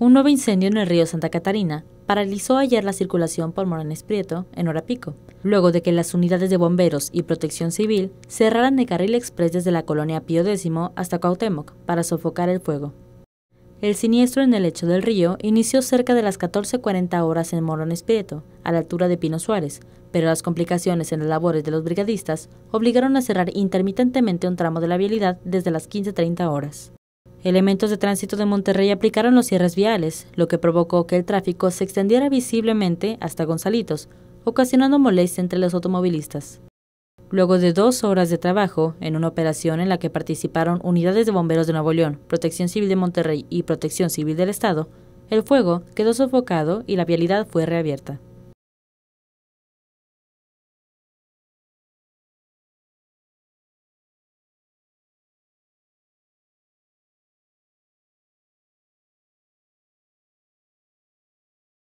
Un nuevo incendio en el río Santa Catarina paralizó ayer la circulación por Morones Prieto en hora luego de que las unidades de bomberos y protección civil cerraran el carril express desde la colonia Pío X hasta Cuauhtémoc para sofocar el fuego. El siniestro en el lecho del río inició cerca de las 14.40 horas en Morones Prieto, a la altura de Pino Suárez, pero las complicaciones en las labores de los brigadistas obligaron a cerrar intermitentemente un tramo de la vialidad desde las 15.30 horas. Elementos de tránsito de Monterrey aplicaron los cierres viales, lo que provocó que el tráfico se extendiera visiblemente hasta Gonzalitos, ocasionando molestia entre los automovilistas. Luego de dos horas de trabajo, en una operación en la que participaron unidades de bomberos de Nuevo León, Protección Civil de Monterrey y Protección Civil del Estado, el fuego quedó sofocado y la vialidad fue reabierta.